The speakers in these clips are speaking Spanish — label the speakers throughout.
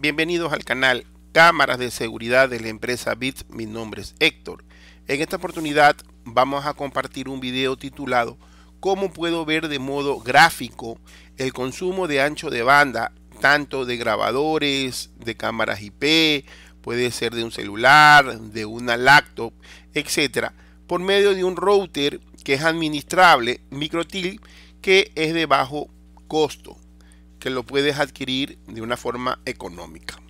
Speaker 1: Bienvenidos al canal Cámaras de Seguridad de la empresa BIT, Mi nombre es Héctor. En esta oportunidad vamos a compartir un video titulado ¿Cómo puedo ver de modo gráfico el consumo de ancho de banda, tanto de grabadores, de cámaras IP, puede ser de un celular, de una laptop, etcétera, por medio de un router que es administrable, microtil, que es de bajo costo que lo puedes adquirir de una forma económica.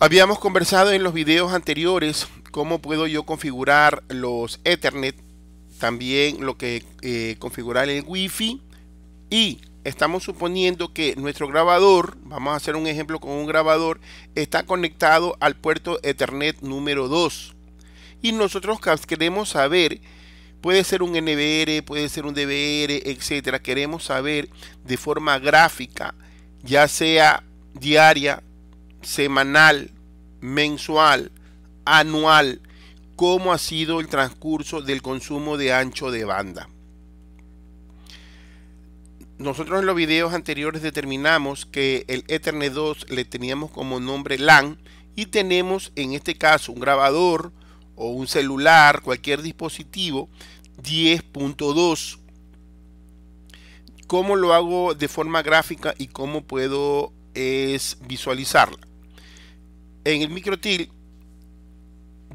Speaker 1: Habíamos conversado en los videos anteriores cómo puedo yo configurar los Ethernet, también lo que eh, configurar el Wi-Fi y estamos suponiendo que nuestro grabador, vamos a hacer un ejemplo con un grabador, está conectado al puerto Ethernet número 2 y nosotros queremos saber Puede ser un NBR, puede ser un DBR, etcétera. Queremos saber de forma gráfica, ya sea diaria, semanal, mensual, anual, cómo ha sido el transcurso del consumo de ancho de banda. Nosotros en los videos anteriores determinamos que el Ethernet 2 le teníamos como nombre LAN y tenemos en este caso un grabador, o un celular, cualquier dispositivo, 10.2. ¿Cómo lo hago de forma gráfica y cómo puedo es visualizarla? En el microtil,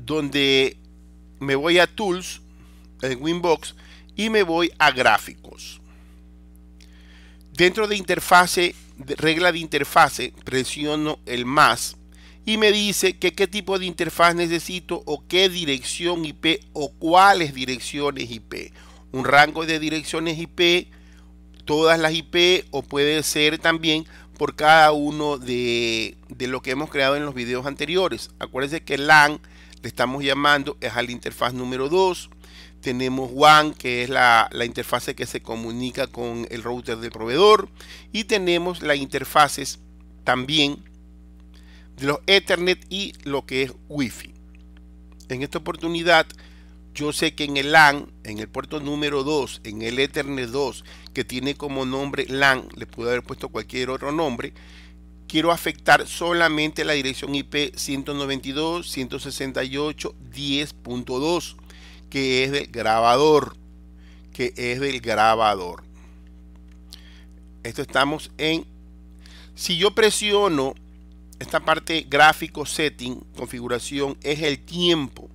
Speaker 1: donde me voy a Tools, en Winbox, y me voy a Gráficos. Dentro de interfase, de regla de interfase, presiono el más y me dice que qué tipo de interfaz necesito o qué dirección IP o cuáles direcciones IP. Un rango de direcciones IP, todas las IP o puede ser también por cada uno de, lo que hemos creado en los videos anteriores. Acuérdense que LAN le estamos llamando es a la interfaz número 2. Tenemos WAN, que es la, la interfase que se comunica con el router del proveedor. Y tenemos las interfaces también de los Ethernet y lo que es Wi-Fi. En esta oportunidad, yo sé que en el LAN, en el puerto número 2, en el Ethernet 2, que tiene como nombre LAN, le puedo haber puesto cualquier otro nombre, quiero afectar solamente la dirección IP 192.168.10.2, que es del grabador, que es del grabador. Esto estamos en... Si yo presiono esta parte gráfico setting, configuración, es el tiempo.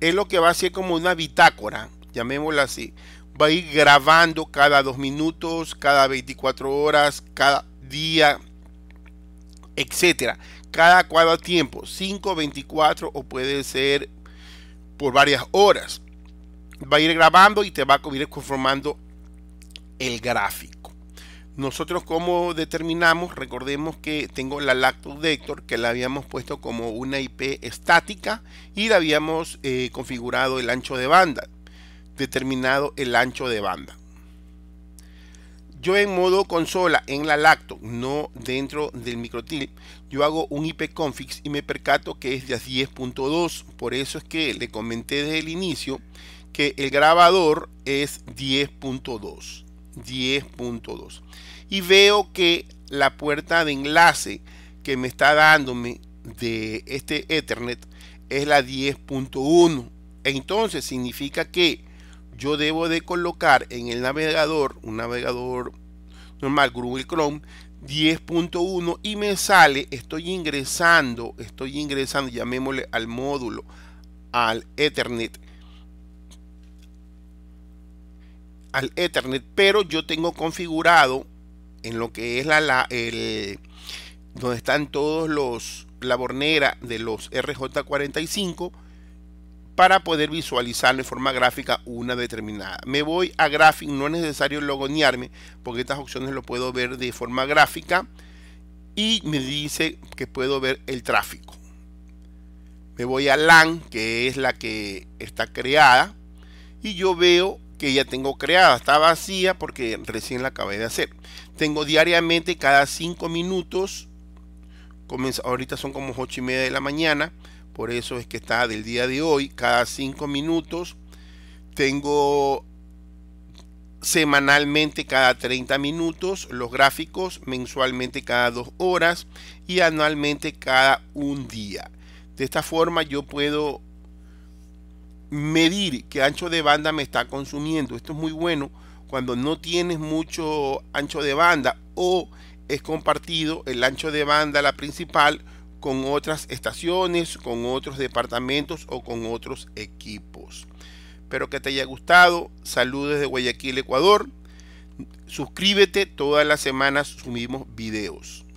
Speaker 1: Es lo que va a ser como una bitácora, llamémosla así. Va a ir grabando cada dos minutos, cada 24 horas, cada día, etcétera. Cada cuadro tiempo, 5, 24 o puede ser por varias horas. Va a ir grabando y te va a ir conformando el gráfico. Nosotros como determinamos, recordemos que tengo la lactodector que la habíamos puesto como una IP estática y la habíamos eh, configurado el ancho de banda, determinado el ancho de banda. Yo en modo consola, en la lacto, no dentro del microtip, yo hago un IP ipconfig y me percato que es de 10.2. Por eso es que le comenté desde el inicio que el grabador es 10.2. 10.2. Y veo que la puerta de enlace que me está dándome de este Ethernet es la 10.1. Entonces significa que yo debo de colocar en el navegador, un navegador normal, Google Chrome, 10.1 y me sale, estoy ingresando, estoy ingresando, llamémosle al módulo, al Ethernet al Ethernet, pero yo tengo configurado en lo que es la, la el, donde están todos los la bornera de los RJ45 para poder visualizarlo en forma gráfica una determinada. Me voy a Graphic, no es necesario logonearme porque estas opciones lo puedo ver de forma gráfica y me dice que puedo ver el tráfico. Me voy a LAN, que es la que está creada, y yo veo que ya tengo creada. Está vacía porque recién la acabé de hacer. Tengo diariamente cada 5 minutos. ahorita son como 8 y media de la mañana. Por eso es que está del día de hoy. Cada 5 minutos. Tengo semanalmente cada 30 minutos, los gráficos mensualmente cada 2 horas y anualmente cada un día. De esta forma yo puedo medir qué ancho de banda me está consumiendo. Esto es muy bueno cuando no tienes mucho ancho de banda o es compartido el ancho de banda, la principal, con otras estaciones, con otros departamentos o con otros equipos. Espero que te haya gustado. Saludos de Guayaquil, Ecuador. Suscríbete, todas las semanas subimos videos.